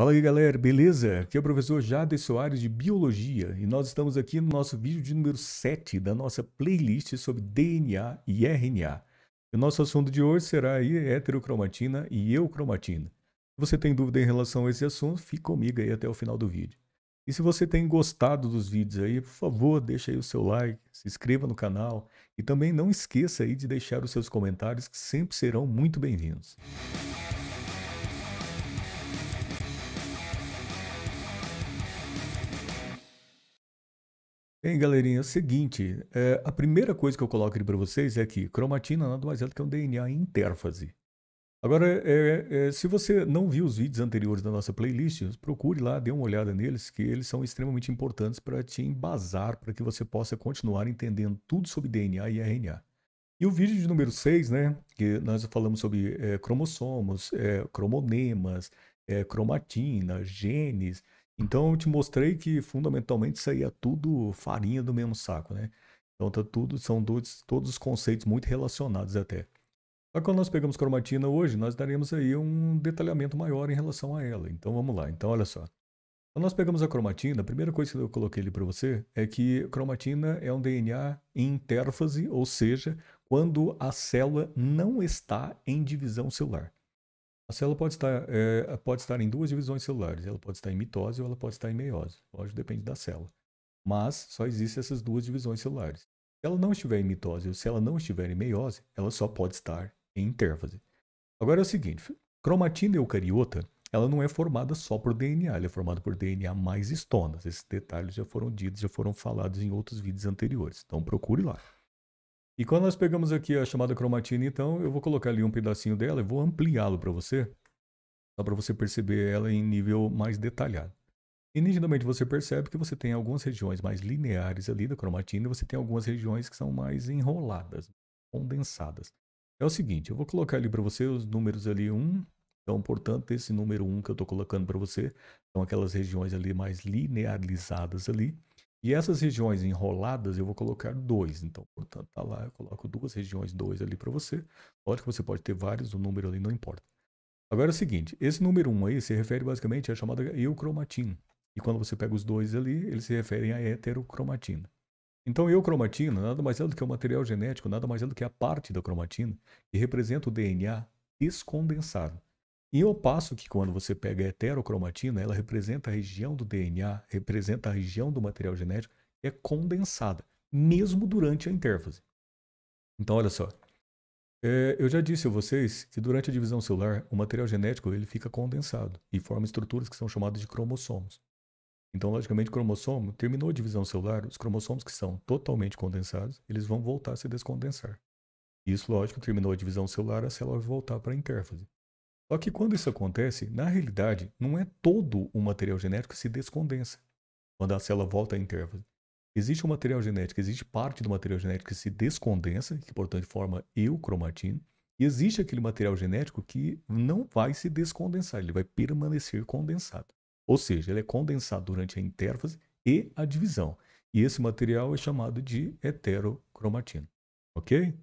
Fala aí galera, beleza? Aqui é o professor Jade Soares de Biologia e nós estamos aqui no nosso vídeo de número 7 da nossa playlist sobre DNA e RNA. O nosso assunto de hoje será aí heterocromatina e eucromatina. Se você tem dúvida em relação a esse assunto, fique comigo aí até o final do vídeo. E se você tem gostado dos vídeos aí, por favor, deixa aí o seu like, se inscreva no canal e também não esqueça aí de deixar os seus comentários que sempre serão muito bem-vindos. Música Bem, galerinha, é o seguinte, é, a primeira coisa que eu coloco aqui para vocês é que cromatina nada mais é do que é um DNA em interfase. Agora, é, é, é, se você não viu os vídeos anteriores da nossa playlist, procure lá, dê uma olhada neles, que eles são extremamente importantes para te embasar, para que você possa continuar entendendo tudo sobre DNA e RNA. E o vídeo de número 6, né, que nós falamos sobre é, cromossomos, cromonemas, cromatina, genes, então eu te mostrei que fundamentalmente saía é tudo farinha do mesmo saco, né? Então tá tudo, são dois, todos os conceitos muito relacionados até. Só que quando nós pegamos cromatina hoje, nós daremos aí um detalhamento maior em relação a ela. Então vamos lá. Então olha só. Quando nós pegamos a cromatina, a primeira coisa que eu coloquei ali para você é que cromatina é um DNA em intérfase, ou seja, quando a célula não está em divisão celular. A célula pode estar, é, pode estar em duas divisões celulares. Ela pode estar em mitose ou ela pode estar em meiose. Lógico, depende da célula. Mas só existem essas duas divisões celulares. Se ela não estiver em mitose ou se ela não estiver em meiose, ela só pode estar em interfase. Agora é o seguinte, cromatina eucariota, ela não é formada só por DNA, ela é formada por DNA mais estonas. Esses detalhes já foram ditos, já foram falados em outros vídeos anteriores. Então procure lá. E quando nós pegamos aqui a chamada cromatina, então, eu vou colocar ali um pedacinho dela, eu vou ampliá-lo para você, só para você perceber ela em nível mais detalhado. E nitidamente você percebe que você tem algumas regiões mais lineares ali da cromatina e você tem algumas regiões que são mais enroladas, condensadas. É o seguinte, eu vou colocar ali para você os números ali 1, então, portanto, esse número 1 que eu estou colocando para você são aquelas regiões ali mais linearizadas ali. E essas regiões enroladas, eu vou colocar dois. Então, portanto, tá lá, eu coloco duas regiões, dois ali para você. Lógico que você pode ter vários, o número ali não importa. Agora é o seguinte, esse número 1 um aí se refere basicamente à chamada eucromatina. E quando você pega os dois ali, eles se referem à heterocromatina. Então, eucromatina nada mais é do que o material genético, nada mais é do que a parte da cromatina que representa o DNA descondensado. E eu passo que quando você pega a heterocromatina, ela representa a região do DNA, representa a região do material genético, é condensada, mesmo durante a intérfase. Então, olha só. É, eu já disse a vocês que durante a divisão celular, o material genético ele fica condensado e forma estruturas que são chamadas de cromossomos. Então, logicamente, cromossomo terminou a divisão celular, os cromossomos que são totalmente condensados, eles vão voltar a se descondensar. Isso, lógico, terminou a divisão celular, a célula vai voltar para a intérfase. Só que quando isso acontece, na realidade, não é todo o material genético que se descondensa. Quando a célula volta à intervalo. Existe o um material genético, existe parte do material genético que se descondensa, que portanto forma eucromatina, e existe aquele material genético que não vai se descondensar, ele vai permanecer condensado. Ou seja, ele é condensado durante a intérfase e a divisão. E esse material é chamado de heterocromatina. Ok? Então,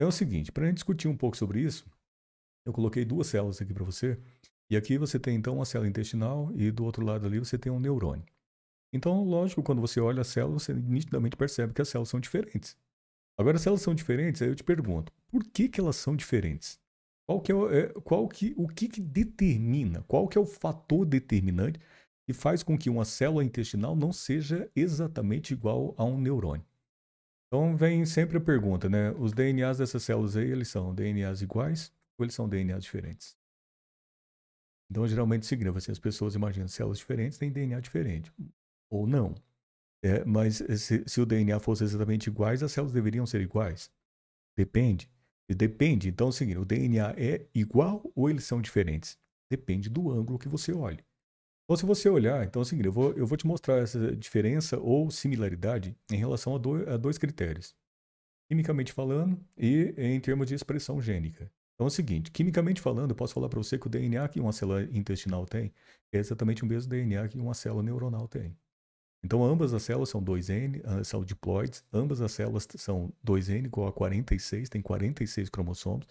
é o seguinte, para a gente discutir um pouco sobre isso, eu coloquei duas células aqui para você. E aqui você tem então uma célula intestinal e do outro lado ali você tem um neurônio. Então, lógico, quando você olha a célula, você nitidamente percebe que as células são diferentes. Agora, se elas são diferentes, aí eu te pergunto, por que, que elas são diferentes? Qual que é, é, qual que, o que, que determina, qual que é o fator determinante que faz com que uma célula intestinal não seja exatamente igual a um neurônio? Então, vem sempre a pergunta, né? Os DNAs dessas células aí, eles são DNAs iguais? ou tipo, eles são DNAs diferentes. Então, geralmente significa assim, as pessoas imaginam células diferentes têm DNA diferente, ou não. É, mas eh, se, se, o DNA fosse exatamente iguais, as células deveriam ser iguais. Depende. Depende. Então, é seguinte, o DNA é igual ou eles são diferentes? Depende do ângulo que você olhe. Então, se você olhar, então, é seguinte, eu vou, eu vou te mostrar essa diferença ou similaridade em relação a, do, a dois critérios. Quimicamente falando e em termos de expressão gênica. Então é o seguinte, quimicamente falando, eu posso falar para você que o DNA que uma célula intestinal tem é exatamente o mesmo DNA que uma célula neuronal tem. Então ambas as células são 2N, ah, são diploides, ambas as células são 2N igual a 46, tem 46 cromossomos,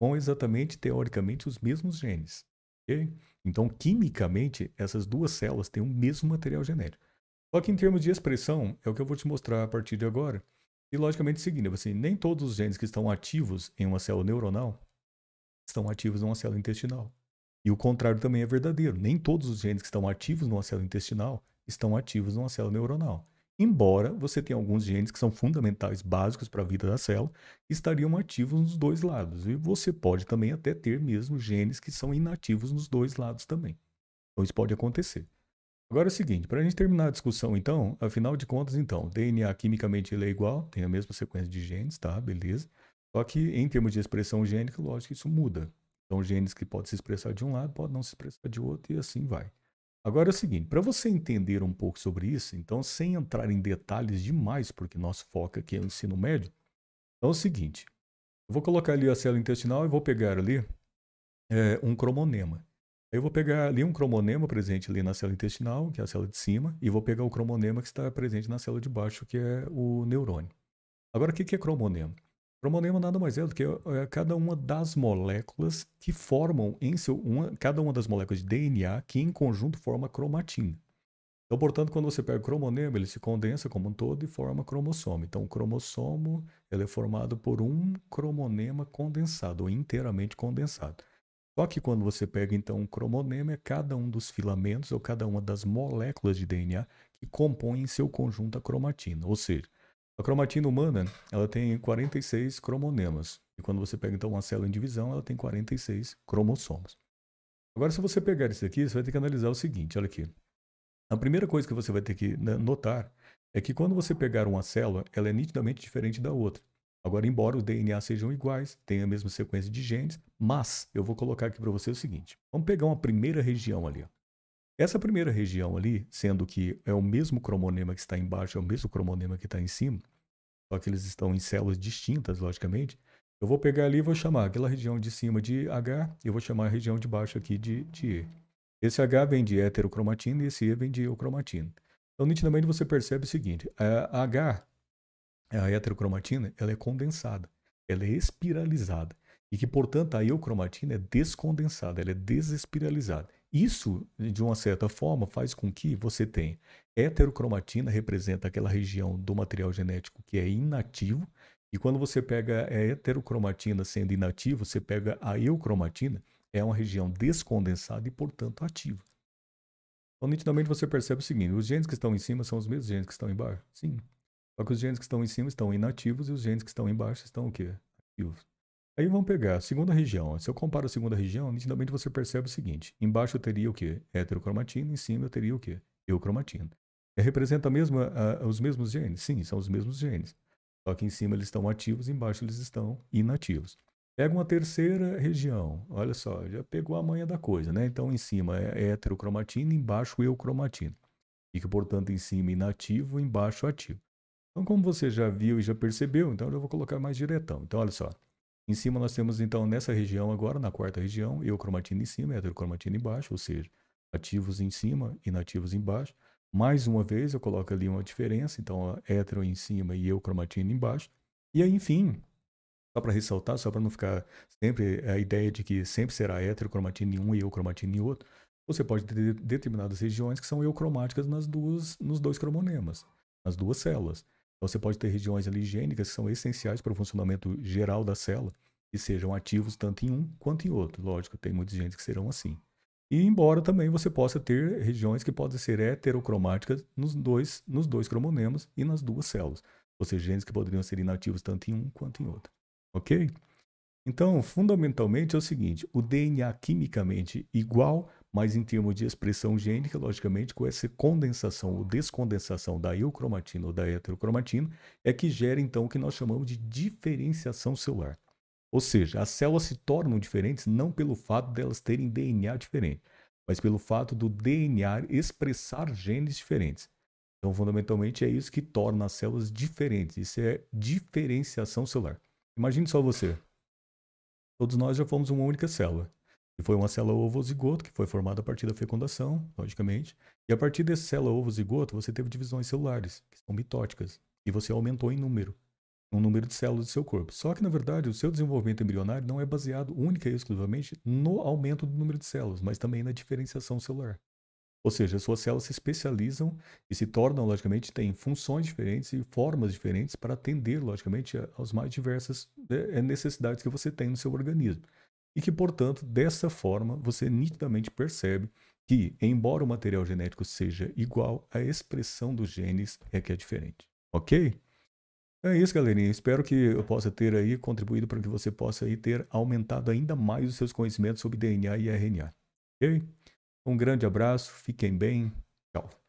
com exatamente, teoricamente, os mesmos genes. Okay? Então, quimicamente, essas duas células têm o mesmo material genético. Só que em termos de expressão, é o que eu vou te mostrar a partir de agora. E logicamente é seguindo, assim, nem todos os genes que estão ativos em uma célula neuronal estão ativos numa célula intestinal. E o contrário também é verdadeiro. Nem todos os genes que estão ativos numa célula intestinal estão ativos numa célula neuronal. Embora você tenha alguns genes que são fundamentais, básicos para a vida da célula, que estariam ativos nos dois lados. E você pode também até ter mesmo genes que são inativos nos dois lados também. Então isso pode acontecer. Agora é o seguinte, para a gente terminar a discussão então, afinal de contas então, DNA quimicamente ele é igual, tem a mesma sequência de genes, tá? Beleza. Só que em termos de expressão gênica, lógico que isso muda. São genes que podem se expressar de um lado, podem não se expressar de outro e assim vai. Agora é o seguinte, para você entender um pouco sobre isso, então sem entrar em detalhes demais, porque nosso foco aqui é o ensino médio, então é o seguinte, eu vou colocar ali a célula intestinal e vou pegar ali é, um cromonema. Eu vou pegar ali um cromonema presente ali na célula intestinal, que é a célula de cima, e vou pegar o cromonema que está presente na célula de baixo, que é o neurônio. Agora, o que é cromonema? Bromonema nada mais é do que é cada uma das moléculas que formam em seu uma, cada uma das moléculas de DNA que em conjunto forma cromatina. Então, portanto, quando você pega o cromonema, ele se condensa como um todo e forma cromossomo. Então, o cromossomo ele é formado por um cromonema condensado, ou inteiramente condensado. Só que quando você pega, então, o cromonema, é cada um dos filamentos ou cada uma das moléculas de DNA que compõem em seu conjunto a cromatina. Ou seja, a cromatina humana, ela tem 46 cromonemas. E quando você pega então uma célula em divisão, ela tem 46 cromossomos. Agora, se você pegar isso aqui, você vai ter que analisar o seguinte, olha aqui. A primeira coisa que você vai ter que né, notar é que quando você pegar uma célula, ela é nitidamente diferente da outra. Agora, embora os DNA sejam iguais, tenha a mesma sequência de genes, mas eu vou colocar aqui para você o seguinte. Vamos pegar uma primeira região ali. Ó. Essa primeira região ali, sendo que é o mesmo cromonema que está embaixo, é o mesmo cromonema que está em cima, só que eles estão em células distintas, logicamente, eu vou pegar ali e vou chamar aquela região de cima de H, eu vou chamar a região de baixo aqui de, de E. Esse H vem de heterocromatina e esse E vem de eucromatina Então, nitidamente, você percebe o seguinte, a H, a heterocromatina, ela é condensada, ela é espiralizada, e que, portanto, a eucromatina é descondensada, ela é desespiralizada. Isso, de uma certa forma, faz com que você tenha heterocromatina, representa aquela região do material genético que é inativo, e quando você pega a heterocromatina sendo inativo, você pega a eucromatina, é uma região descondensada e, portanto, ativa. Então, nitidamente você percebe o seguinte: os genes que estão em cima são os mesmos genes que estão embaixo? Sim. Só que os genes que estão em cima estão inativos e os genes que estão embaixo estão o quê? Ativos. Aí vamos pegar a segunda região. Se eu comparo a segunda região, nitidamente você percebe o seguinte. Embaixo eu teria o quê? Heterocromatina. Em cima eu teria o quê? Eucromatina. E é, representa mesmo, os mesmos genes? Sim, são os mesmos genes. Só que em cima eles estão ativos, embaixo eles estão inativos. Pega uma terceira região. Olha só, já pegou a manha da coisa, né? Então em cima é heterocromatina, embaixo eucromatina. E que, portanto, em cima inativo, embaixo ativo. Então, como você já viu e já percebeu, então eu já vou colocar mais diretão. Então, olha só. Em cima nós temos então nessa região agora, na quarta região, eucromatina em cima e heterocromatina embaixo, ou seja, ativos em cima e inativos embaixo. Mais uma vez eu coloco ali uma diferença, então hétero em cima e eucromatina embaixo. E aí, enfim, só para ressaltar, só para não ficar sempre eh, a ideia de que sempre será heterocromatina em um e eucromatina em outro, você pode ter determinadas regiões que são eucromáticas nas duas, nos dois cromonemas, nas duas células. Então, você pode ter regiões ali que são essenciais para o funcionamento geral da célula que sejam ativos tanto em um quanto em outro. Lógico, tem muitos genes que serão assim. E embora também você possa ter regiões que podem ser heterocromáticas nos dois, nos dois cromonemas e nas duas células. Ou seja, genes que poderiam ser inativos tanto em um quanto em outro. Ok? Então, fundamentalmente é o seguinte: o DNA quimicamente igual, mas em termos de expressão gênica, logicamente, com essa condensação ou descondensação da eucromatina ou da heterocromatina, é que gera então o que nós chamamos de diferenciação celular. Ou seja, as células se tornam diferentes não pelo fato delas de terem DNA diferente, mas pelo fato do DNA expressar genes diferentes. Então, fundamentalmente, é isso que torna as células diferentes. Isso é diferenciação celular. Imagine só você. Todos nós já fomos uma única célula. E foi uma célula ovo-zigoto que foi formada a partir da fecundação, logicamente. E a partir dessa célula ovo-zigoto, você teve divisões celulares, que são mitóticas. E você aumentou em número um número de células do seu corpo. Só que, na verdade, o seu desenvolvimento embrionário não é baseado única e exclusivamente no aumento do número de células, mas também na diferenciação celular. Ou seja, suas células se especializam e se tornam, logicamente, têm funções diferentes e formas diferentes para atender, logicamente, às mais diversas é, é, necessidades que você tem no seu organismo. E que, portanto, dessa forma, você nitidamente percebe que, embora o material genético seja igual, a expressão dos genes é que é diferente. Ok? É isso, galerinha. Espero que eu possa ter aí contribuído para que você possa aí ter aumentado ainda mais os seus conhecimentos sobre DNA e RNA. Ok? Um grande abraço, fiquem bem, tchau.